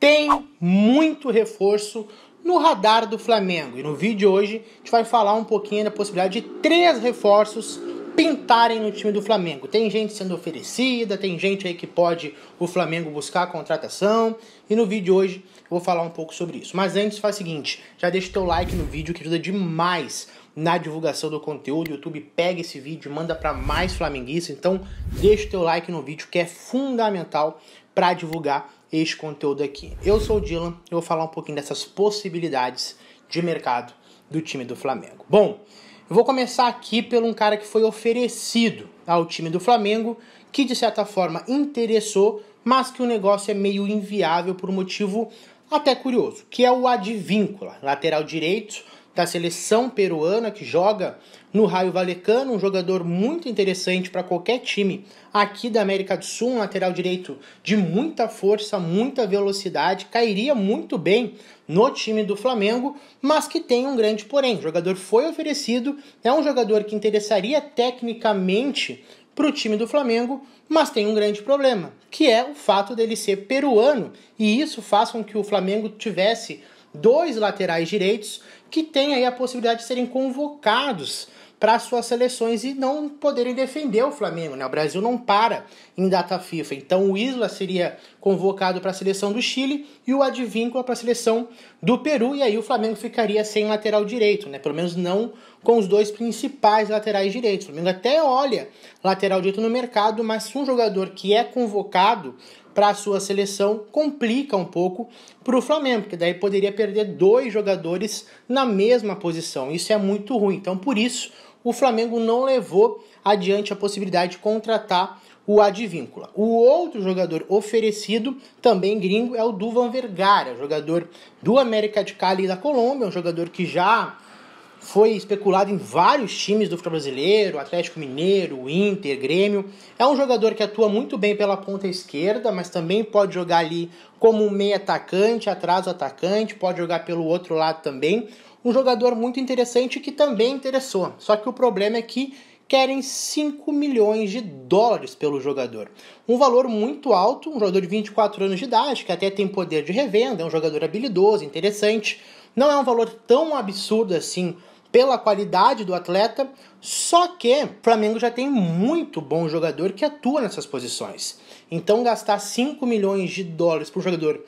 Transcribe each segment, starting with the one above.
tem muito reforço no radar do Flamengo. E no vídeo de hoje a gente vai falar um pouquinho da possibilidade de três reforços pintarem no time do Flamengo. Tem gente sendo oferecida, tem gente aí que pode o Flamengo buscar a contratação. E no vídeo de hoje eu vou falar um pouco sobre isso. Mas antes faz o seguinte, já deixa o teu like no vídeo que ajuda demais na divulgação do conteúdo. O YouTube pega esse vídeo, manda para mais flamenguistas. Então deixa o teu like no vídeo que é fundamental para divulgar este conteúdo aqui. Eu sou o Dylan, e vou falar um pouquinho dessas possibilidades de mercado do time do Flamengo. Bom, eu vou começar aqui pelo um cara que foi oferecido ao time do Flamengo, que de certa forma interessou, mas que o negócio é meio inviável por um motivo até curioso, que é o Advíncula, lateral direito da seleção peruana que joga no Raio Valecano, um jogador muito interessante para qualquer time aqui da América do Sul, um lateral direito de muita força, muita velocidade, cairia muito bem no time do Flamengo, mas que tem um grande porém. O jogador foi oferecido, é um jogador que interessaria tecnicamente para o time do Flamengo, mas tem um grande problema, que é o fato dele ser peruano, e isso faz com que o Flamengo tivesse dois laterais direitos que têm aí a possibilidade de serem convocados para suas seleções e não poderem defender o Flamengo. Né? O Brasil não para em data FIFA. Então o Isla seria convocado para a seleção do Chile e o Advíncula para a seleção do Peru. E aí o Flamengo ficaria sem lateral direito, né? pelo menos não com os dois principais laterais direitos. O Flamengo até olha lateral direito no mercado, mas se um jogador que é convocado para a sua seleção complica um pouco para o Flamengo, que daí poderia perder dois jogadores na mesma posição. Isso é muito ruim. Então, por isso, o Flamengo não levou adiante a possibilidade de contratar o Advíncula. O outro jogador oferecido, também gringo, é o Duvan Vergara, jogador do América de Cali e da Colômbia, um jogador que já foi especulado em vários times do futebol brasileiro, Atlético Mineiro, Inter, Grêmio. É um jogador que atua muito bem pela ponta esquerda, mas também pode jogar ali como meio atacante, atrás do atacante, pode jogar pelo outro lado também. Um jogador muito interessante que também interessou. Só que o problema é que querem 5 milhões de dólares pelo jogador. Um valor muito alto, um jogador de 24 anos de idade, que até tem poder de revenda, é um jogador habilidoso, interessante. Não é um valor tão absurdo assim pela qualidade do atleta, só que o Flamengo já tem muito bom jogador que atua nessas posições. Então gastar 5 milhões de dólares por jogador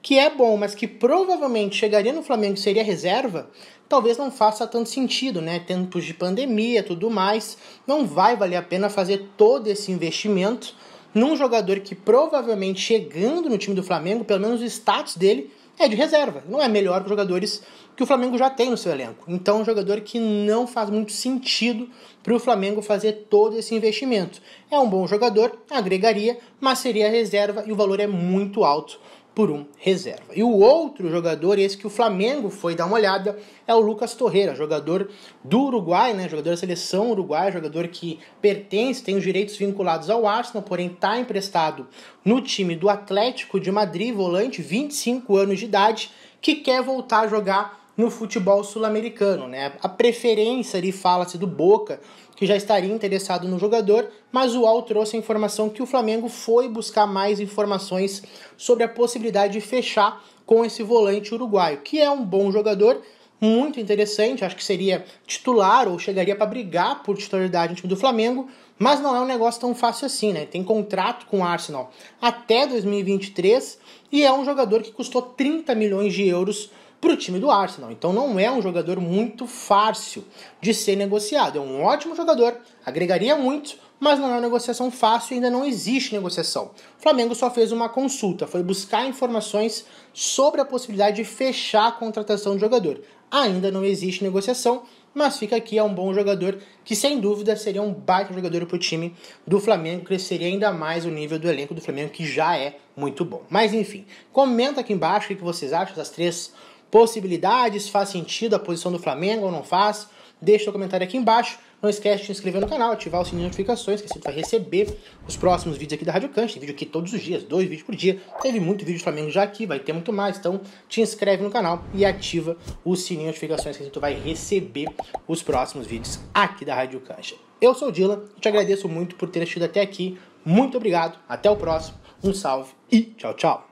que é bom, mas que provavelmente chegaria no Flamengo e seria reserva, talvez não faça tanto sentido, né? Tempos de pandemia, tudo mais, não vai valer a pena fazer todo esse investimento num jogador que provavelmente chegando no time do Flamengo, pelo menos o status dele é de reserva. Não é melhor para jogadores que o Flamengo já tem no seu elenco. Então, é um jogador que não faz muito sentido para o Flamengo fazer todo esse investimento. É um bom jogador, agregaria, mas seria reserva e o valor é muito alto por um reserva. E o outro jogador, esse que o Flamengo foi dar uma olhada, é o Lucas Torreira, jogador do Uruguai, né? jogador da seleção uruguaia, jogador que pertence, tem os direitos vinculados ao Arsenal, porém está emprestado no time do Atlético de Madrid, volante, 25 anos de idade, que quer voltar a jogar no futebol sul-americano. Né? A preferência ali fala-se do Boca, que já estaria interessado no jogador, mas o UOL trouxe a informação que o Flamengo foi buscar mais informações sobre a possibilidade de fechar com esse volante uruguaio, que é um bom jogador, muito interessante, acho que seria titular ou chegaria para brigar por titularidade no time do Flamengo, mas não é um negócio tão fácil assim, né? Tem contrato com o Arsenal até 2023 e é um jogador que custou 30 milhões de euros para o time do Arsenal. Então não é um jogador muito fácil de ser negociado. É um ótimo jogador, agregaria muito, mas não é uma negociação fácil, ainda não existe negociação. O Flamengo só fez uma consulta, foi buscar informações sobre a possibilidade de fechar a contratação do jogador. Ainda não existe negociação, mas fica aqui, é um bom jogador que sem dúvida seria um baita jogador para o time do Flamengo, cresceria ainda mais o nível do elenco do Flamengo, que já é muito bom. Mas enfim, comenta aqui embaixo o que vocês acham das três possibilidades, faz sentido a posição do Flamengo ou não faz? Deixa seu comentário aqui embaixo. Não esquece de se inscrever no canal, ativar o sininho de notificações, que você assim vai receber os próximos vídeos aqui da Rádio Cancha. Tem vídeo aqui todos os dias, dois vídeos por dia. Teve muito vídeo do Flamengo já aqui, vai ter muito mais. Então, te inscreve no canal e ativa o sininho de notificações, que você assim vai receber os próximos vídeos aqui da Rádio Cancha. Eu sou o Dila, te agradeço muito por ter assistido até aqui. Muito obrigado, até o próximo. Um salve e tchau, tchau.